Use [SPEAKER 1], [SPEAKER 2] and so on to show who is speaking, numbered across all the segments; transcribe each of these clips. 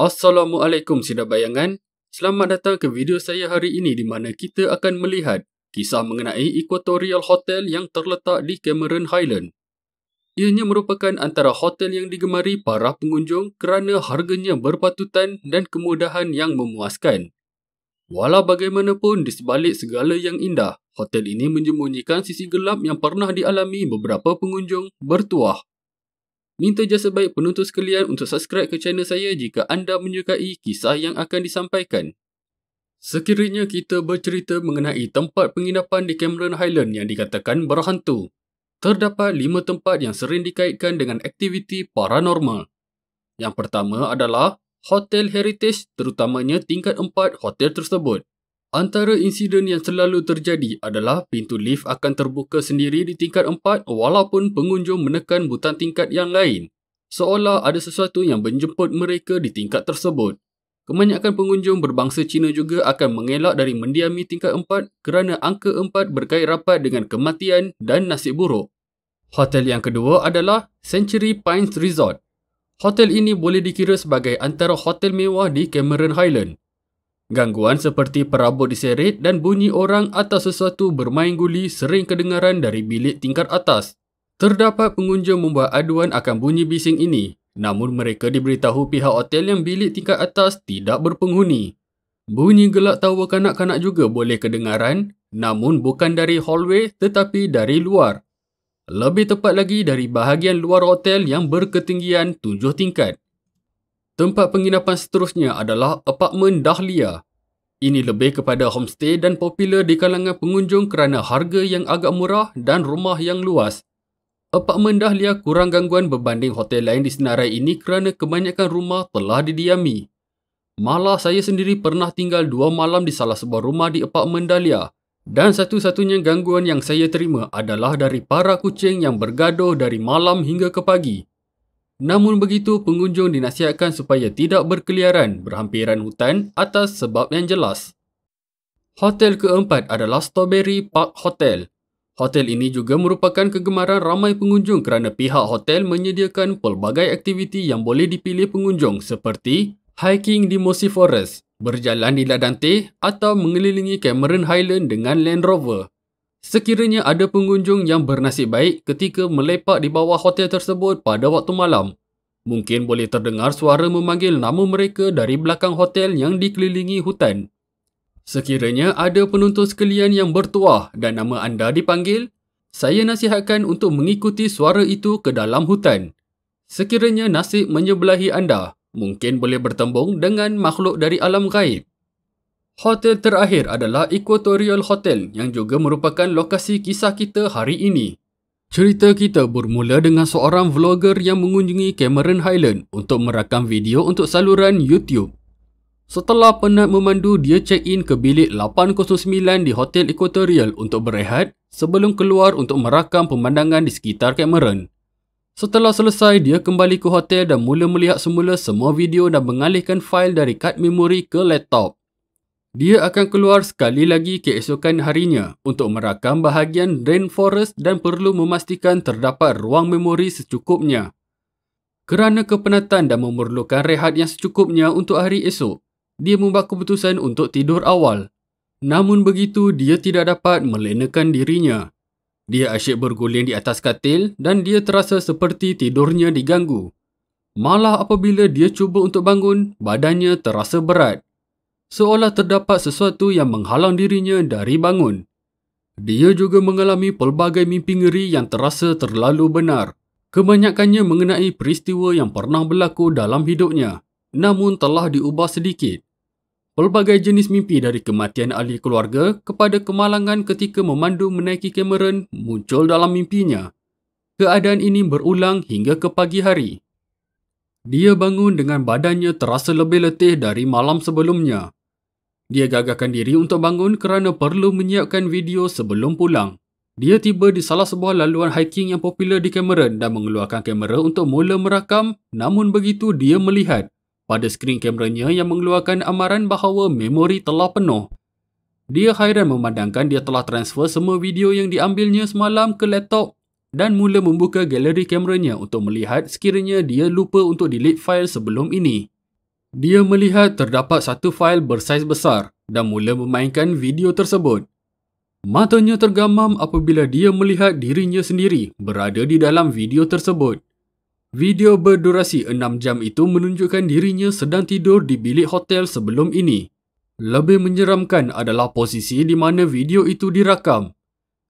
[SPEAKER 1] Assalamualaikum Sinar Bayangan. Selamat datang ke video saya hari ini di mana kita akan melihat kisah mengenai Equatorial Hotel yang terletak di Cameron Highland. Ianya merupakan antara hotel yang digemari para pengunjung kerana harganya berpatutan dan kemudahan yang memuaskan. Walau bagaimanapun di sebalik segala yang indah, hotel ini menyembunyikan sisi gelap yang pernah dialami beberapa pengunjung bertuah Minta jasa baik penonton sekalian untuk subscribe ke channel saya jika anda menyukai kisah yang akan disampaikan. Sekiranya kita bercerita mengenai tempat penginapan di Cameron Highland yang dikatakan berhantu, terdapat lima tempat yang sering dikaitkan dengan aktiviti paranormal. Yang pertama adalah Hotel Heritage terutamanya tingkat empat hotel tersebut. Antara insiden yang selalu terjadi adalah pintu lift akan terbuka sendiri di tingkat 4 walaupun pengunjung menekan butang tingkat yang lain. Seolah ada sesuatu yang menjemput mereka di tingkat tersebut. Kebanyakan pengunjung berbangsa Cina juga akan mengelak dari mendiami tingkat 4 kerana angka 4 berkait rapat dengan kematian dan nasib buruk. Hotel yang kedua adalah Century Pines Resort. Hotel ini boleh dikira sebagai antara hotel mewah di Cameron Highland. Gangguan seperti perabot diseret dan bunyi orang atau sesuatu bermain guli sering kedengaran dari bilik tingkat atas. Terdapat pengunjung membuat aduan akan bunyi bising ini, namun mereka diberitahu pihak hotel yang bilik tingkat atas tidak berpenghuni. Bunyi gelak tawa kanak-kanak juga boleh kedengaran, namun bukan dari hallway tetapi dari luar. Lebih tepat lagi dari bahagian luar hotel yang berketinggian tujuh tingkat. Tempat penginapan seterusnya adalah apartmen Dahlia. Ini lebih kepada homestay dan popular di kalangan pengunjung kerana harga yang agak murah dan rumah yang luas. Apartmen Dahlia kurang gangguan berbanding hotel lain di senarai ini kerana kebanyakan rumah telah didiami. Malah saya sendiri pernah tinggal dua malam di salah sebuah rumah di apartmen Dahlia dan satu-satunya gangguan yang saya terima adalah dari para kucing yang bergaduh dari malam hingga ke pagi. Namun begitu, pengunjung dinasihatkan supaya tidak berkeliaran berhampiran hutan atas sebab yang jelas. Hotel keempat adalah Strawberry Park Hotel. Hotel ini juga merupakan kegemaran ramai pengunjung kerana pihak hotel menyediakan pelbagai aktiviti yang boleh dipilih pengunjung seperti hiking di Mossy Forest, berjalan di ladang teh atau mengelilingi Cameron Highland dengan Land Rover. Sekiranya ada pengunjung yang bernasib baik ketika melepak di bawah hotel tersebut pada waktu malam, mungkin boleh terdengar suara memanggil nama mereka dari belakang hotel yang dikelilingi hutan. Sekiranya ada penonton sekalian yang bertuah dan nama anda dipanggil, saya nasihatkan untuk mengikuti suara itu ke dalam hutan. Sekiranya nasib menyebelahi anda, mungkin boleh bertembung dengan makhluk dari alam gaib. Hotel terakhir adalah Equatorial Hotel yang juga merupakan lokasi kisah kita hari ini. Cerita kita bermula dengan seorang vlogger yang mengunjungi Cameron Highland untuk merakam video untuk saluran YouTube. Setelah penat memandu, dia check-in ke bilik 809 di Hotel Equatorial untuk berehat sebelum keluar untuk merakam pemandangan di sekitar Cameron. Setelah selesai, dia kembali ke hotel dan mula melihat semula semua video dan mengalihkan fail dari kad memori ke laptop. Dia akan keluar sekali lagi keesokan harinya untuk merakam bahagian rainforest dan perlu memastikan terdapat ruang memori secukupnya. Kerana kepenatan dan memerlukan rehat yang secukupnya untuk hari esok, dia membuat keputusan untuk tidur awal. Namun begitu, dia tidak dapat melenakan dirinya. Dia asyik berguling di atas katil dan dia terasa seperti tidurnya diganggu. Malah apabila dia cuba untuk bangun, badannya terasa berat seolah terdapat sesuatu yang menghalang dirinya dari bangun. Dia juga mengalami pelbagai mimpi ngeri yang terasa terlalu benar. Kebanyakannya mengenai peristiwa yang pernah berlaku dalam hidupnya, namun telah diubah sedikit. Pelbagai jenis mimpi dari kematian ahli keluarga kepada kemalangan ketika memandu menaiki Cameron muncul dalam mimpinya. Keadaan ini berulang hingga ke pagi hari. Dia bangun dengan badannya terasa lebih letih dari malam sebelumnya dia gagahkan diri untuk bangun kerana perlu menyiapkan video sebelum pulang. Dia tiba di salah sebuah laluan hiking yang popular di Cameron dan mengeluarkan kamera untuk mula merakam namun begitu dia melihat pada skrin kameranya yang mengeluarkan amaran bahawa memori telah penuh. Dia hairan memandangkan dia telah transfer semua video yang diambilnya semalam ke laptop dan mula membuka galeri kameranya untuk melihat sekiranya dia lupa untuk delete file sebelum ini. Dia melihat terdapat satu fail bersaiz besar dan mula memainkan video tersebut. Matanya tergamam apabila dia melihat dirinya sendiri berada di dalam video tersebut. Video berdurasi 6 jam itu menunjukkan dirinya sedang tidur di bilik hotel sebelum ini. Lebih menyeramkan adalah posisi di mana video itu dirakam,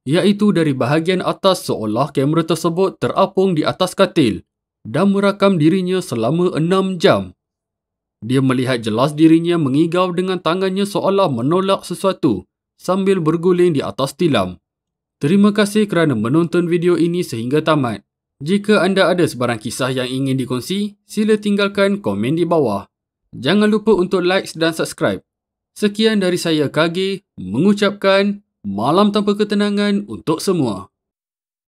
[SPEAKER 1] iaitu dari bahagian atas seolah kamera tersebut terapung di atas katil dan merakam dirinya selama 6 jam. Dia melihat jelas dirinya mengigau dengan tangannya seolah menolak sesuatu sambil berguling di atas tilam. Terima kasih kerana menonton video ini sehingga tamat. Jika anda ada sebarang kisah yang ingin dikongsi, sila tinggalkan komen di bawah. Jangan lupa untuk like dan subscribe. Sekian dari saya Kage mengucapkan malam tanpa ketenangan untuk semua.